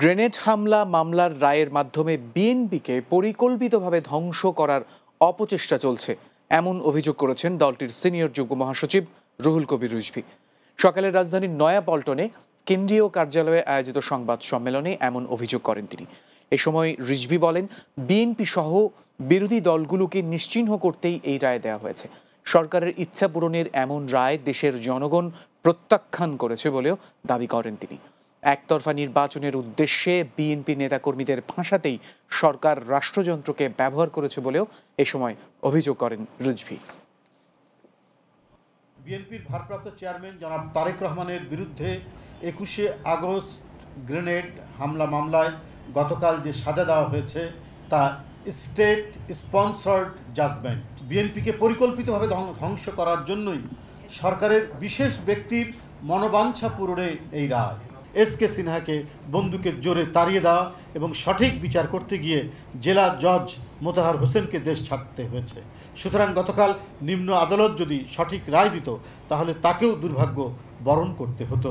grenade হামলা মামলার রায়ের মাধ্যমে বিএনপিকে পরিকল্পিতভাবে ধ্বংস করার অপচেষ্টা চলছে এমন অভিযোগ করেছেন দলটির সিনিয়র যুগ্ম মহাসচিব রুহুল কবির রুজভি সকালে রাজধানীর নয়াপল্টনে কেন্দ্রীয় কার্যালয়ে আয়োজিত সংবাদ সম্মেলনে এমন অভিযোগ করেন তিনি এ সময় রিজভি বলেন বিএনপি সহ বিরোধী দলগুলোকে নিশ্চিহ্ন করতেই এই রায় দেওয়া হয়েছে সরকারের ইচ্ছা পূরণের এমন রায় দেশের জনগণ প্রত্যাখ্যান করেছে বলেও দাবি করেন তিনি একতরফা নির্বাচনের উদ্দেশ্যে বিএনপি নেতাকর্মীদের ভাষাতেই সরকার রাষ্ট্রযন্ত্রকে ব্যবহার করেছে বলেও এ সময় অভিযোগ করেন রুজভি বিএনপির ভারপ্রাপ্ত চেয়ারম্যান জনাব তারেক রহমানের বিরুদ্ধে একুশে আগস্ট গ্রেনেড হামলা মামলায় গতকাল যে সাজা দেওয়া হয়েছে তা স্টেট স্পন্সর্ড জাজমেন্ট বিএনপিকে পরিকল্পিতভাবে ধ্বংস করার জন্যই সরকারের বিশেষ ব্যক্তির মনোবাঞ্ছা পূরণে এই রায় এস কে সিনহাকে বন্দুকের জোরে তাড়িয়ে দেওয়া এবং সঠিক বিচার করতে গিয়ে জেলা জজ মোতাহার হোসেনকে দেশ ছাড়তে হয়েছে সুতরাং গতকাল নিম্ন আদালত যদি সঠিক রায় দিত তাহলে তাকেও দুর্ভাগ্য বরণ করতে হতো